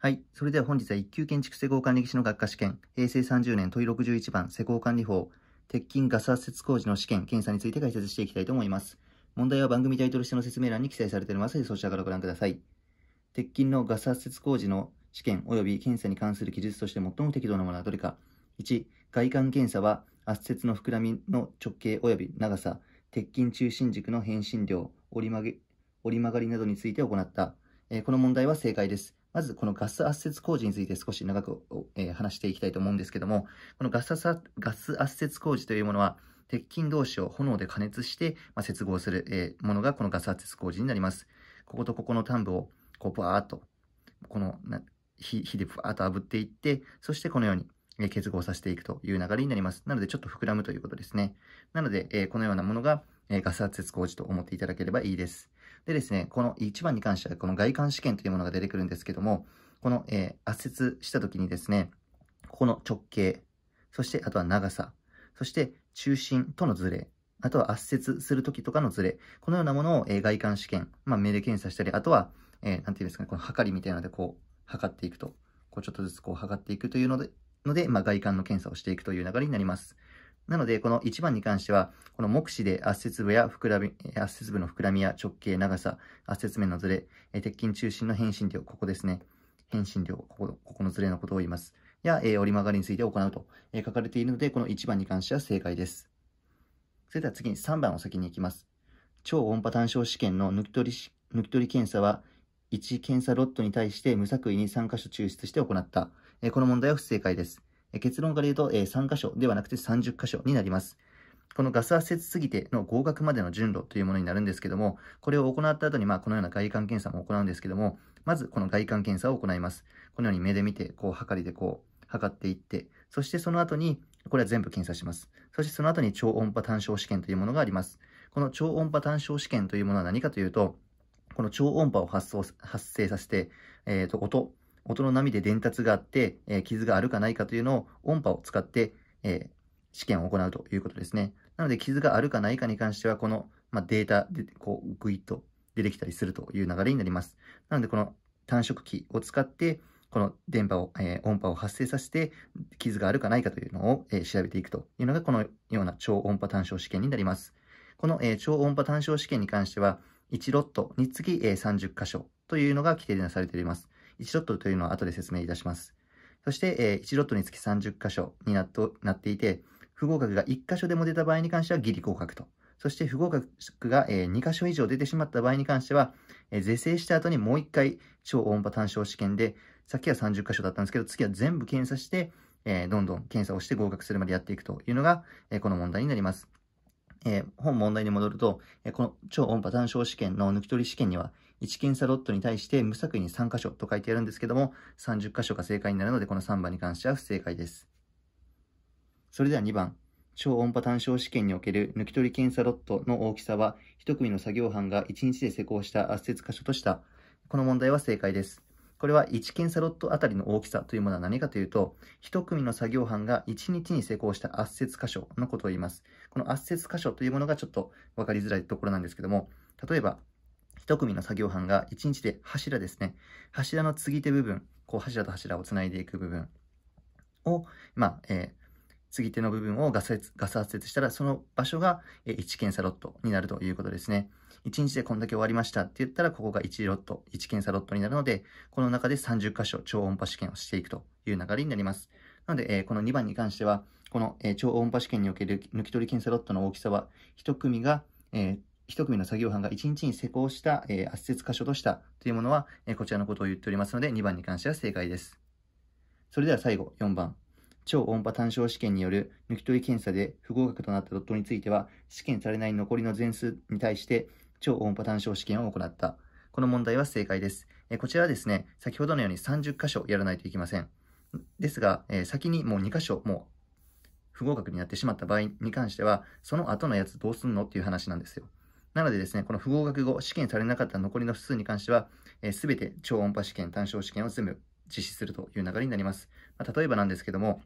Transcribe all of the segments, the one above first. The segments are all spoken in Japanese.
はい。それでは本日は一級建築施工管理技師の学科試験、平成30年問い61番施工管理法、鉄筋ガス圧接工事の試験、検査について解説していきたいと思います。問題は番組タイトル下の説明欄に記載されておりますので、そちらからご覧ください。鉄筋のガス圧接工事の試験及び検査に関する記述として最も適当なものはどれか。1、外観検査は圧接の膨らみの直径及び長さ、鉄筋中心軸の変身量、折り曲げ、折り曲がりなどについて行った。えー、この問題は正解です。まず、このガス圧接工事について少し長く、えー、話していきたいと思うんですけども、このガスガス圧接工事というものは、鉄筋同士を炎で加熱して、まあ、接合する、えー、ものがこのガス圧接工事になります。こことここの端部を、こう、わーっと、この火火でわーっと炙っていって、そしてこのように、え結合させていくという流れになります。なので、ちょっと膨らむということですね。なので、えこのようなものが、えガス圧接工事と思っていただければいいです。でですね、この1番に関しては、この外観試験というものが出てくるんですけども、この、えー、圧接した時にですね、ここの直径、そしてあとは長さ、そして中心とのズレ、あとは圧接する時とかのズレ、このようなものを、えー、外観試験、まあ、目で検査したり、あとは、えー、なんていうんですかね、この測りみたいなので、こう、測っていくと、こう、ちょっとずつこう、測っていくというので、のでまあ、外観の検査をしていくという流れになります。なので、この1番に関しては、この目視で圧接部や膨らみ、圧接部の膨らみや直径、長さ、圧接面のずれ、鉄筋中心の変身量、ここですね。変身量、ここここのずれのことを言います。や、えー、折り曲がりについて行うと、えー、書かれているので、この1番に関しては正解です。それでは次に3番を先に行きます。超音波単焦試験の抜き取り、抜き取り検査は、1検査ロットに対して無作為に3箇所抽出して行った。えー、この問題は不正解です。結論から言うと、えー、3箇所ではなくて30箇所になります。このガス圧接ぎての合格までの順路というものになるんですけども、これを行った後に、まあ、このような外観検査も行うんですけども、まずこの外観検査を行います。このように目で見て、こう、測りでこう、測っていって、そしてその後に、これは全部検査します。そしてその後に超音波単焦試験というものがあります。この超音波単焦試験というものは何かというと、この超音波を発生させて、えー、と音音の波で伝達があって、えー、傷があるかないかというのを音波を使って、えー、試験を行うということですね。なので、傷があるかないかに関しては、この、まあ、データで、こう、グイッと出てきたりするという流れになります。なので、この単色器を使って、この電波を、えー、音波を発生させて、傷があるかないかというのを、えー、調べていくというのが、このような超音波単焦試験になります。この、えー、超音波単焦試験に関しては、1ロットにつき、えー、30箇所というのが規定なされております。1ロットというのは後で説明いたします。そして、えー、1ロットにつき30箇所になっとなっていて、不合格が1箇所でも出た場合に関してはギリ合格と。そして不合格が、えー、2箇所以上出てしまった場合に関しては、えー、是正した後にもう1回超音波短小試験で、さっきは30箇所だったんですけど、次は全部検査して、えー、どんどん検査をして合格するまでやっていくというのが、えこの問題になります。え本問題に戻ると、えこの超音波短小試験の抜き取り試験には、1検査ロットに対して無作為に3箇所と書いてあるんですけども、30箇所が正解になるので、この3番に関しては不正解です。それでは2番。超音波単焦試験における抜き取り検査ロットの大きさは、1組の作業班が1日で施工した圧接箇所とした。この問題は正解です。これは1検査ロットあたりの大きさというものは何かというと、1組の作業班が1日に施工した圧接箇所のことを言います。この圧接箇所というものがちょっと分かりづらいところなんですけども、例えば、1組の作業班が1日で柱ですね、柱の継ぎ手部分、こう柱と柱をつないでいく部分を、まあ、えー継ぎ手の部分をガスガス圧接したら、その場所が1検査ロットになるということですね。1日でこんだけ終わりましたって言ったら、ここが1ロット、1検査ロットになるので、この中で30箇所超音波試験をしていくという流れになります。なので、この2番に関しては、この超音波試験における抜き取り検査ロットの大きさは、1組が1組の作業班が1日に施工した、えー、圧接箇所としたというものは、えー、こちらのことを言っておりますので、2番に関しては正解です。それでは最後、4番。超音波単焦試験による抜き取り検査で不合格となったドットについては、試験されない残りの全数に対して超音波単焦試験を行った。この問題は正解です。えこちらはですね、先ほどのように30箇所やらないといけません。ですが、え先にもう2箇所、もう不合格になってしまった場合に関しては、その後のやつどうすんのっていう話なんですよ。なのでですね、この不合格後、試験されなかった残りの数に関しては、す、え、べ、て超音波試験、単焦試験を全部実施するという流れになります。まあ、例えばなんですけども、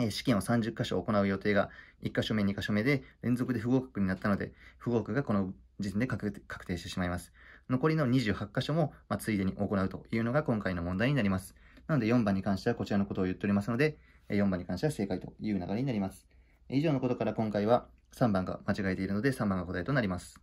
え試験を30箇所行う予定が、1箇所目、2箇所目で連続で不合格になったので、不合格がこの時点で確定してしまいます。残りの28箇所も、まあ、ついでに行うというのが今回の問題になります。なので4番に関してはこちらのことを言っておりますので、4番に関しては正解という流れになります。以上のことから今回は3番が間違えているので3番が答えとなります。